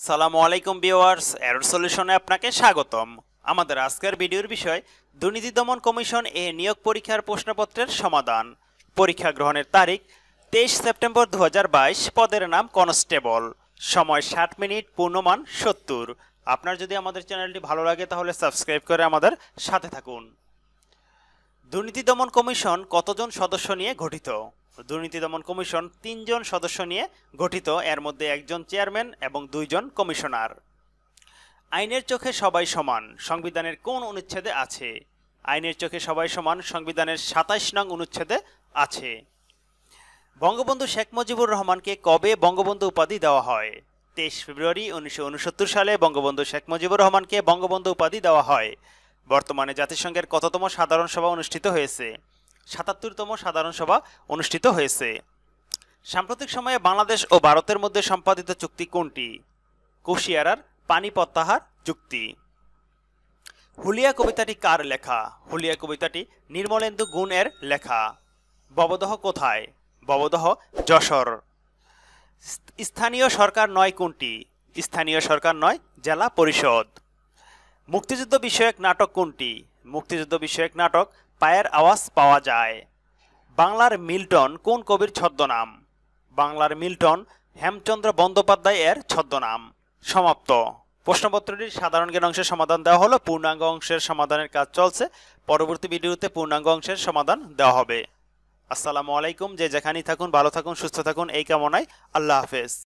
আসসালামু আলাইকুম viewers error সলিউশনে আপনাকে স্বাগতম আমাদের আজকের ভিডিওর বিষয় দুর্নীতি দমন কমিশন এ নিয়োগ পরীক্ষার প্রশ্নপত্রের সমাধান পরীক্ষা গ্রহণের তারিখ তেইশ সেপ্টেম্বর দু পদের নাম কনস্টেবল সময় ষাট মিনিট পূর্ণমান সত্তর আপনার যদি আমাদের চ্যানেলটি ভালো লাগে তাহলে সাবস্ক্রাইব করে আমাদের সাথে থাকুন দুর্নীতি দমন কমিশন কতজন সদস্য নিয়ে গঠিত দুর্নীতি দমন কমিশন তিনজন সদস্য নিয়ে গঠিত এর মধ্যে একজন চেয়ারম্যান এবং দুইজন কমিশনার আইনের চোখে সবাই সমান সংবিধানের কোন অনুচ্ছেদে আছে আইনের চোখে সবাই সমান সংবিধানের সাতাইশ নং অনুচ্ছেদে আছে বঙ্গবন্ধু শেখ মুজিবুর রহমানকে কবে বঙ্গবন্ধু উপাধি দেওয়া হয় তেইশ ফেব্রুয়ারি উনিশশো সালে বঙ্গবন্ধু শেখ মুজিবুর রহমানকে বঙ্গবন্ধু উপাধি দেওয়া হয় বর্তমানে জাতিসংঘের কততম সাধারণ সভা অনুষ্ঠিত হয়েছে সাতাত্তরতম সাধারণ সভা অনুষ্ঠিত হয়েছে সাম্প্রতিক সময়ে বাংলাদেশ ও ভারতের মধ্যে সম্পাদিত চুক্তি কোনটি কুশিয়ারার পানি প্রত্যাহার চুক্তি হুলিয়া কবিতাটি কার লেখা হুলিয়া কবিতাটি নির্মলেন্দু গুণের লেখা ববদহ কোথায় ববদহ যশোর স্থানীয় সরকার নয় কোনটি স্থানীয় সরকার নয় জেলা পরিষদ মুক্তিযুদ্ধ বিষয়ক নাটক কোনটি মুক্তিযুদ্ধ বিষয়ক নাটক পায়ের আওয়াজ পাওয়া যায় বাংলার মিল্টন কোন কবির ছদ্মনাম বাংলার মিল্টন হেমচন্দ্র বন্দ্যোপাধ্যায় এর ছদ্মনাম সমাপ্ত প্রশ্নপত্রটির সাধারণ জ্ঞান অংশের সমাধান দেওয়া হলো পূর্ণাঙ্গ অংশের সমাধানের কাজ চলছে পরবর্তী ভিডিওতে পূর্ণাঙ্গ অংশের সমাধান দেওয়া হবে আসসালামু আলাইকুম যে যেখানেই থাকুন ভালো থাকুন সুস্থ থাকুন এই কামনায় আল্লাহ হাফেজ